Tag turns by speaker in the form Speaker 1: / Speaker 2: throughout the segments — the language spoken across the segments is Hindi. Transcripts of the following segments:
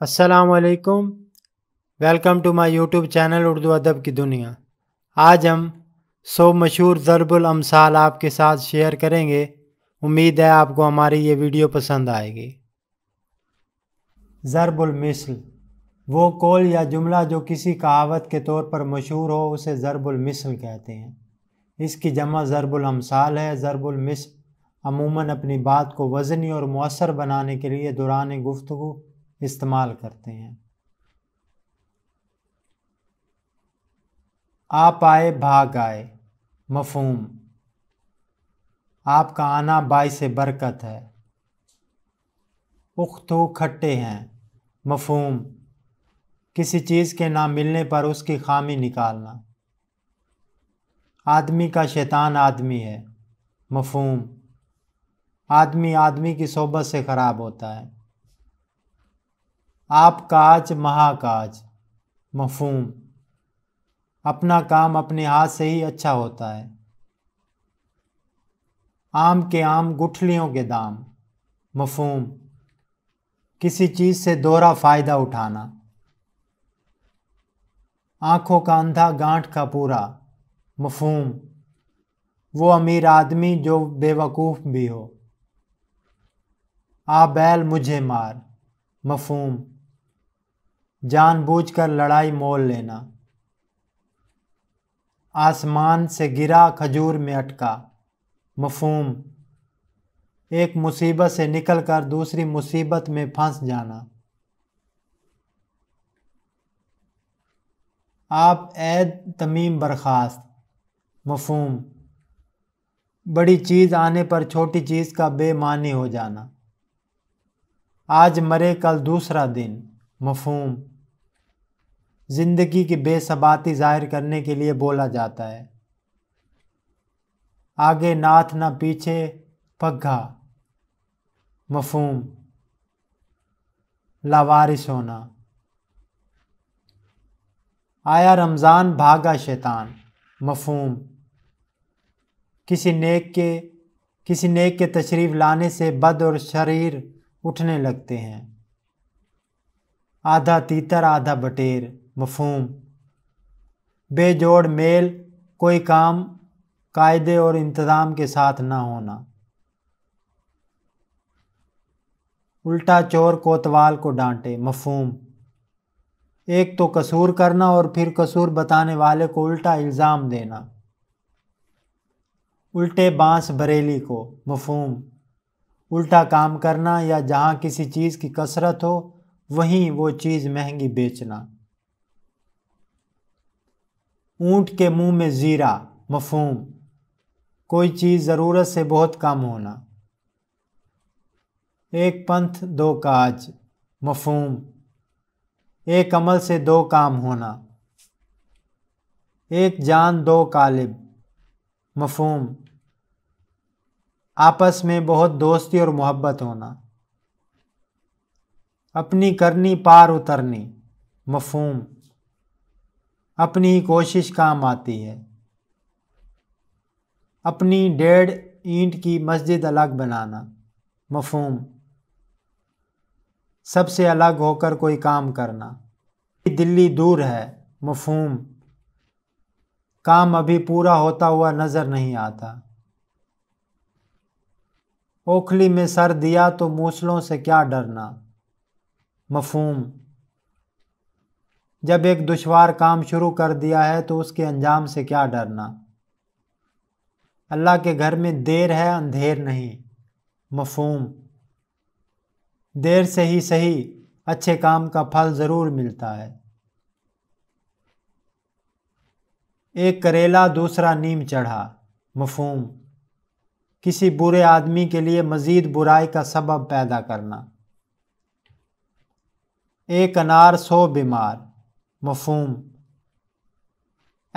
Speaker 1: असलकम welcome to my YouTube channel Urdu अदब की दुनिया आज हम सौ मशहूर ज़रबुल अमसाल आपके साथ शेयर करेंगे उम्मीद है आपको हमारी ये वीडियो पसंद आएगी ज़रबुल मिसल वो कौल या जुमला जो किसी कहावत के तौर पर मशहूर हो उसे ज़रबुल मिसल कहते हैं इसकी जमा ज़रबुल अमसाल है ज़रबुल मिसल अमूमन अपनी बात को वज़नी और मौसर बनाने के लिए दौरान गुफ्तु इस्तेमाल करते हैं आप आए भाग आए मफहम आपका आना बाई से बरकत है उख्तु खट्टे हैं मफहम किसी चीज़ के ना मिलने पर उसकी खामी निकालना आदमी का शैतान आदमी है मफहम आदमी आदमी की सोबत से ख़राब होता है आप काज महाकाज मफहूम अपना काम अपने हाथ से ही अच्छा होता है आम के आम गुठलियों के दाम मफहूम किसी चीज़ से दोहरा फ़ायदा उठाना आँखों का अंधा गांठ का पूरा मफहूम वो अमीर आदमी जो बेवकूफ़ भी हो आ बैल मुझे मार मफहूम जानबूझकर लड़ाई मोल लेना आसमान से गिरा खजूर में अटका मफहम एक मुसीबत से निकलकर दूसरी मुसीबत में फंस जाना आप ऐद तमीम बर्खास्त मफहम बड़ी चीज़ आने पर छोटी चीज़ का बेमानी हो जाना आज मरे कल दूसरा दिन मफहम ज़िंदगी की बेसबाती ज़ाहिर करने के लिए बोला जाता है आगे नाथ ना पीछे पग्घा मफहम लावारिस होना आया रमज़ान भागा शैतान मफहम किसी नेक के किसी नेक के तशरीफ़ लाने से बद और शरीर उठने लगते हैं आधा तीतर आधा बटेर मफहम बेजोड़ मेल कोई काम कायदे और इंतज़ाम के साथ ना होना उल्टा चोर कोतवाल को डांटे मफहम एक तो कसूर करना और फिर कसूर बताने वाले को उल्टा इल्ज़ाम देना उल्टे बांस बरेली को मफहम उल्टा काम करना या जहाँ किसी चीज़ की कसरत हो वहीं वो चीज़ महंगी बेचना ऊंट के मुंह में ज़ीरा मफहूम कोई चीज़ ज़रूरत से बहुत कम होना एक पंथ दो काज मफहूम एक अमल से दो काम होना एक जान दो कालिब मफहूम आपस में बहुत दोस्ती और मोहब्बत होना अपनी करनी पार उतरनी मफहम अपनी कोशिश काम आती है अपनी डेढ़ ईंट की मस्जिद अलग बनाना मफहम सबसे अलग होकर कोई काम करना दिल्ली दूर है मफहम काम अभी पूरा होता हुआ नज़र नहीं आता ओखली में सर दिया तो मूसलों से क्या डरना मफहम जब एक दुशवार काम शुरू कर दिया है तो उसके अंजाम से क्या डरना अल्लाह के घर में देर है अंधेर नहीं मफहम देर से ही सही अच्छे काम का फल ज़रूर मिलता है एक करेला दूसरा नीम चढ़ा मफहम किसी बुरे आदमी के लिए मज़ीद बुराई का सबब पैदा करना एक अनार सो बीमार मफहम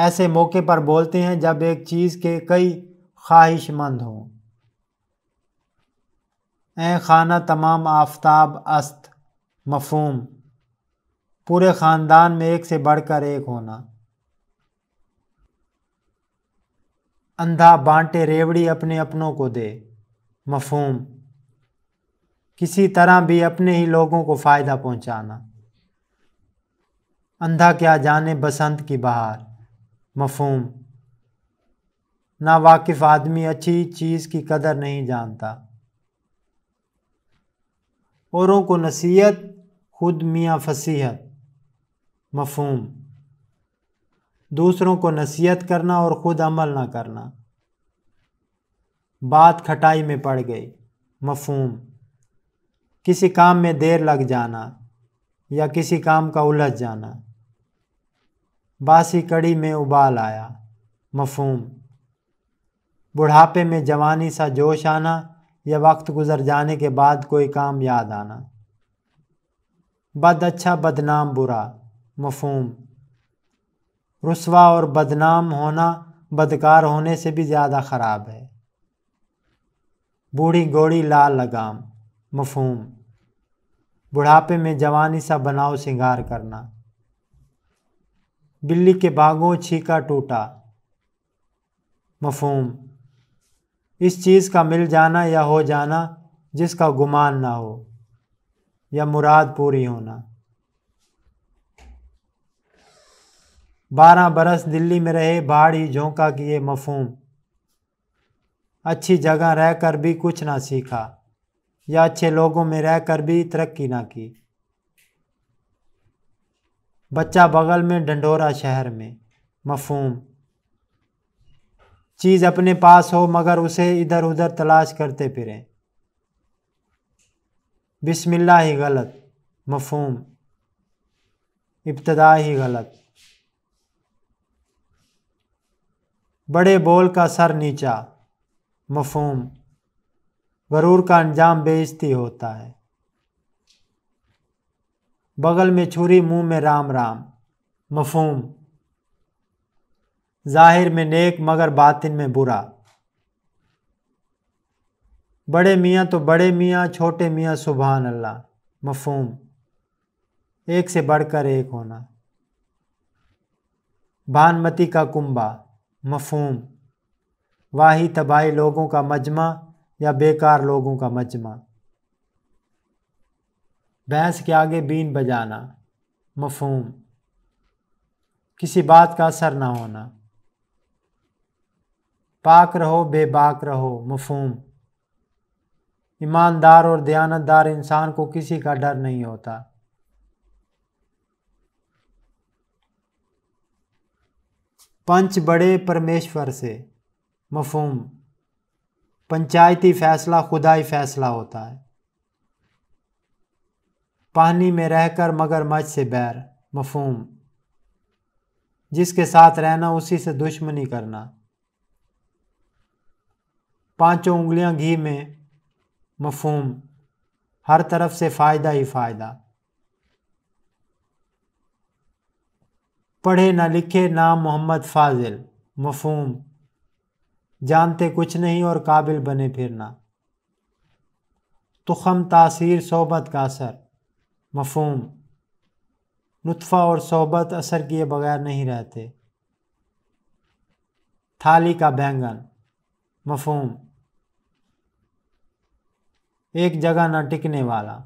Speaker 1: ऐसे मौके पर बोलते हैं जब एक चीज़ के कई ख्वाहिशमंद हों ए खाना तमाम आफताब अस्त मफहम पूरे ख़ानदान में एक से बढ़कर एक होना अंधा बांटे रेवड़ी अपने अपनों को दे मफहम किसी तरह भी अपने ही लोगों को फ़ायदा पहुंचाना अंधा क्या जाने बसंत की बहार मफहम ना वाकिफ आदमी अच्छी चीज़ की कदर नहीं जानता औरों को नसीहत खुद मियाँ फसीहत मफहम दूसरों को नसीहत करना और ख़ुद अमल ना करना बात खटाई में पड़ गई मफहम किसी काम में देर लग जाना या किसी काम का उलझ जाना बासी कड़ी में उबाल आया मफहम बुढ़ापे में जवानी सा जोश आना या वक्त गुजर जाने के बाद कोई काम याद आना बद अच्छा बदनाम बुरा मफहम रसवा और बदनाम होना बदकार होने से भी ज़्यादा ख़राब है बूढ़ी गोड़ी लाल लगाम मफहम बुढ़ापे में जवानी सा बनाओ सिंगार करना बिल्ली के बागों छीका टूटा मफहम इस चीज़ का मिल जाना या हो जाना जिसका गुमान ना हो या मुराद पूरी होना बारह बरस दिल्ली में रहे बाढ़ी झोंका कि ये मफहम अच्छी जगह रहकर भी कुछ ना सीखा या अच्छे लोगों में रह कर भी तरक्की ना की बच्चा बगल में डंडोरा शहर में मफहम चीज़ अपने पास हो मगर उसे इधर उधर तलाश करते फिरें बिस्मिल्लाह ही गलत मफहम इब्तदा ही गलत बड़े बोल का सर नीचा मफहम गरूर का अंजाम बेइज्जती होता है बगल में छुरी मुंह में राम राम मफूम जाहिर में नेक मगर बातिन में बुरा बड़े मियाँ तो बड़े मियाँ छोटे मियाँ सुबहान अल्लाह मफूम एक से बढ़कर एक होना भानमती का कुंबा मफूम वाही तबाही लोगों का मजमा या बेकार लोगों का मजमा भैंस के आगे बीन बजाना मफहम किसी बात का असर ना होना पाक रहो बेबाक रहो मफहम ईमानदार और दयानतदार इंसान को किसी का डर नहीं होता पंच बड़े परमेश्वर से मफहम पंचायती फैसला खुदाई फैसला होता है पानी में रहकर मगर मच से बैर मफहम जिसके साथ रहना उसी से दुश्मनी करना पांचों उंगलियां घी में मफहम हर तरफ से फ़ायदा ही फ़ायदा पढ़े ना लिखे नाम मोहम्मद फाजिल मफहम जानते कुछ नहीं और काबिल बने फिरना तुखम तासीर सोबत का असर मफहम नुतफ़ा और सोबत असर किए बगैर नहीं रहते थाली का बैंगन मफहम एक जगह न टिकने वाला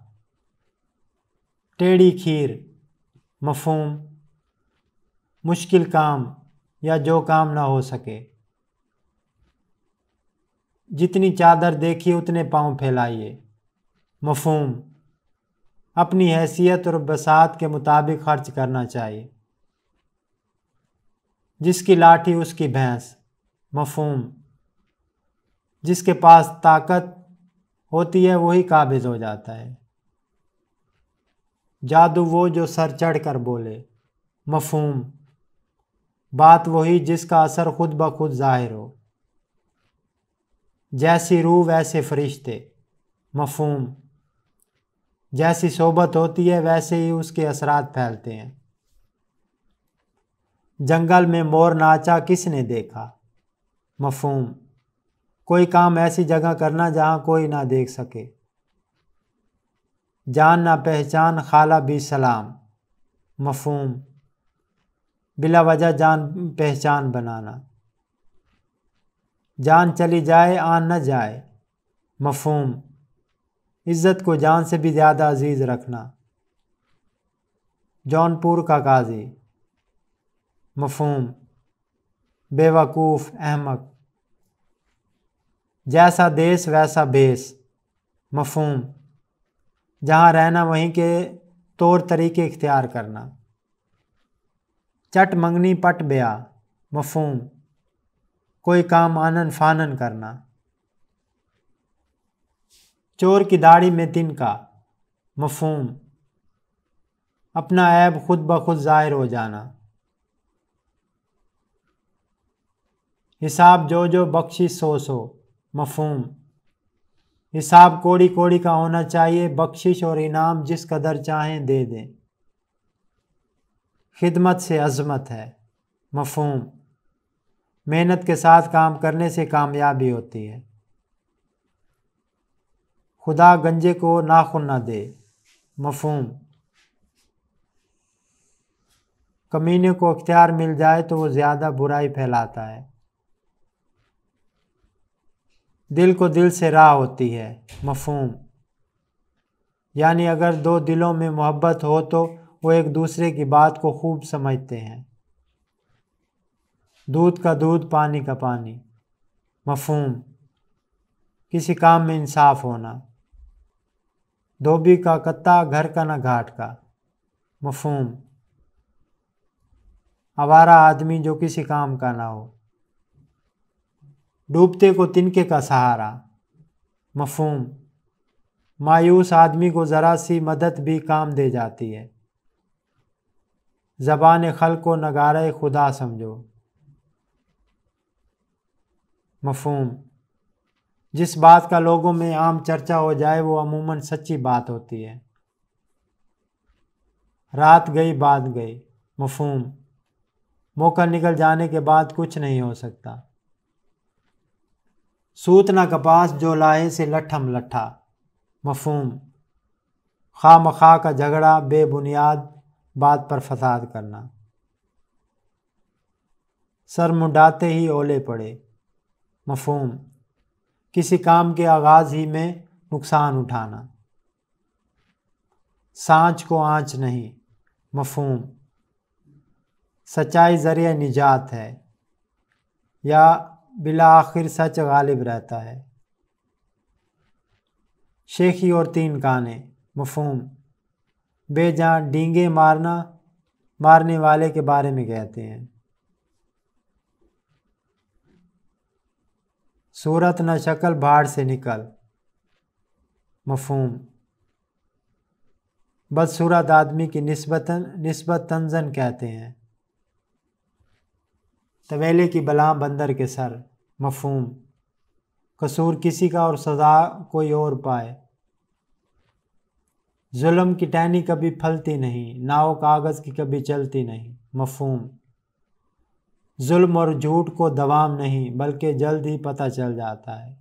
Speaker 1: टेढ़ी खीर मफहम मुश्किल काम या जो काम ना हो सके जितनी चादर देखिए उतने पांव फैलाइए मफहम अपनी हैसियत और बसात के मुताबिक खर्च करना चाहिए जिसकी लाठी उसकी भैंस मफहम जिसके पास ताकत होती है वही काबिज हो जाता है जादू वो जो सर चढ़ कर बोले मफहम बात वही जिसका असर खुद ब खुद ज़ाहिर हो जैसी रूह वैसे फरिश्ते मफहम जैसी सोबत होती है वैसे ही उसके असरात फैलते हैं जंगल में मोर नाचा किसने देखा मफहम कोई काम ऐसी जगह करना जहाँ कोई ना देख सके जान ना पहचान खाला भी सलाम मफहम बिला वजह जान पहचान बनाना जान चली जाए आन न जाए मफहम इज़्ज़त को जान से भी ज़्यादा अजीज़ रखना जौनपुर का काजी मफहम बेवकूफ़ अहमक जैसा देश वैसा बेस मफहम जहाँ रहना वहीं के तौर तरीके इख्तियार करना चट मंगनी पट ब्या मफहम कोई काम आनन फानन करना चोर की दाढ़ी में तिनका मफहम अपना ऐब खुद ब खुद ज़ाहिर हो जाना हिसाब जो जो बख्शी सो सो मफहम हिसाब कोड़ी कोड़ी का होना चाहिए बख्शिश और इनाम जिस कदर चाहें दे दें खिदमत से अजमत है मफहम मेहनत के साथ काम करने से कामयाबी होती है खुदा गंजे को नाखुन न दे मफहम कमीने को अख्तियार मिल जाए तो वो ज़्यादा बुराई फैलाता है दिल को दिल से राह होती है मफहम यानी अगर दो दिलों में मोहब्बत हो तो वो एक दूसरे की बात को खूब समझते हैं दूध का दूध पानी का पानी मफहम किसी काम में इंसाफ होना धोबी का कत्ता घर का ना घाट का मफहम आवारा आदमी जो किसी काम का ना हो डूबते को तिनके का सहारा मफहम मायूस आदमी को ज़रा सी मदद भी काम दे जाती है ज़बान खल को नगारे खुदा समझो मफहम जिस बात का लोगों में आम चर्चा हो जाए वो अमूमन सच्ची बात होती है रात गई बात गई मफहम मौका निकल जाने के बाद कुछ नहीं हो सकता सूतना कपास जो लाए से लठम लठा मफहम खा मखा का झगड़ा बेबुनियाद बात पर फसाद करना सर मुंडाते ही ओले पड़े मफहम किसी काम के आगाज़ ही में नुकसान उठाना सांच को आँच नहीं मफहम सच्चाई ज़रिए निजात है या बिला आखिर सच गालिब रहता है शेखी और तीन काने मफहम बेजान डींगे मारना मारने वाले के बारे में कहते हैं सूरत न शक्ल बाढ़ से निकल मफहम बदसूरत आदमी की नस्बत नस्बत तंजन कहते हैं तवेले की बलाम बंदर के सर मफहम कसूर किसी का और सज़ा कोई और पाए जुल्म की टहनी कभी फलती नहीं नाव कागज़ की कभी चलती नहीं मफहम जुल्म और झूठ को दवाम नहीं बल्कि जल्द ही पता चल जाता है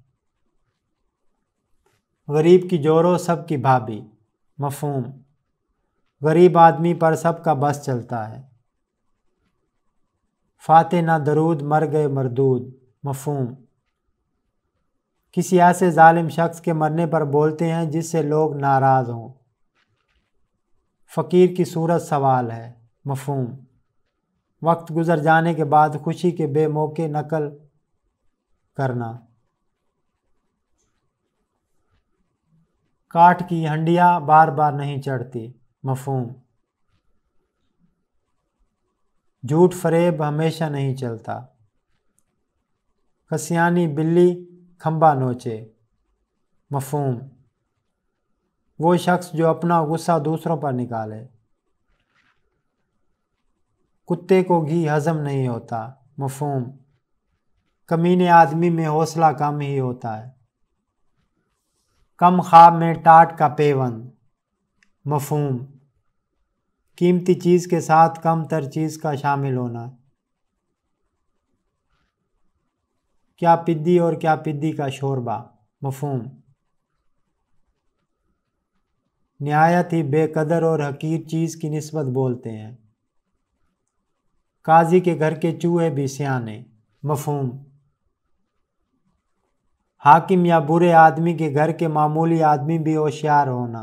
Speaker 1: गरीब की जोरों सब की भाभी मफहम गरीब आदमी पर सबका बस चलता है फाते ना दरूद मर गए मरदूद मफहम किसी ऐसे ालिम शख्स के मरने पर बोलते हैं जिससे लोग नाराज़ हों फ़कीर की सूरत सवाल है मफहम वक्त गुजर जाने के बाद खुशी के बेमौके नकल करना काट की हंडिया बार बार नहीं चढ़ती मफहूम झूठ फरेब हमेशा नहीं चलता कसियानी बिल्ली खम्बा नोचे मफहूम वो शख्स जो अपना गुस्सा दूसरों पर निकाले कुत्ते को घी हजम नहीं होता मफहम कमीने आदमी में हौसला कम ही होता है कम ख्वाब में टाट का पेवन मफहम कीमती चीज़ के साथ कम तर चीज़ का शामिल होना क्या पिद्दी और क्या पिद्दी का शोरबा मफहम नहायत ही बेकदर और हकीर चीज़ की नस्बत बोलते हैं काजी के घर के चूहे भी सियाने मफहूम हाकिम या बुरे आदमी के घर के मामूली आदमी भी होशियार होना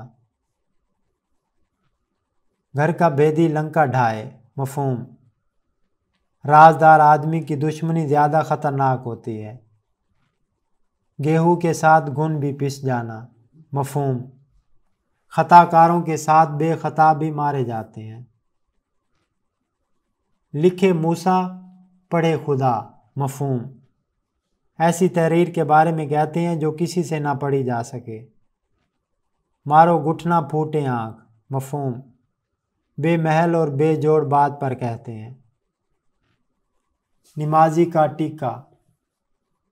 Speaker 1: घर का भेदी लंका ढाए मफहूम राजदार आदमी की दुश्मनी ज़्यादा ख़तरनाक होती है गेहूं के साथ गुन भी पिस जाना मफहूम ख़ताकारों के साथ बेखता भी मारे जाते हैं लिखे मूसा पढ़े खुदा मफहम ऐसी तहरीर के बारे में कहते हैं जो किसी से ना पढ़ी जा सके मारो घुटना फूटे आँख मफहम बेमहल और बेजोड़ बात पर कहते हैं नमाजी का टीका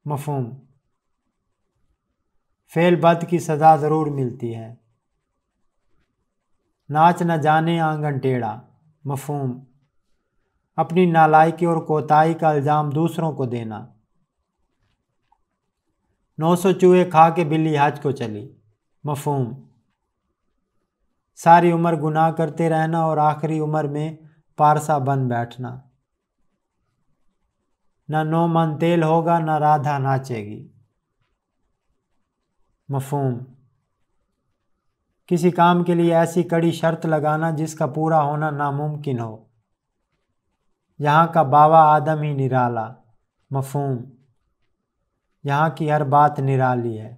Speaker 1: मफहम फेल बद की सज़ा ज़रूर मिलती है नाच न जाने आंगन टेढ़ा मफहम अपनी नालायकी और कोताही का इल्ज़ाम दूसरों को देना नौ सौ चूहे खा के बिल्ली हज को चली मफहूम सारी उम्र गुनाह करते रहना और आखिरी उम्र में पारसा बन बैठना न नौ मन तेल होगा न राधा नाचेगी मफहम किसी काम के लिए ऐसी कड़ी शर्त लगाना जिसका पूरा होना नामुमकिन हो यहाँ का बाबा आदम ही निराला मफहम यहाँ की हर बात निराली है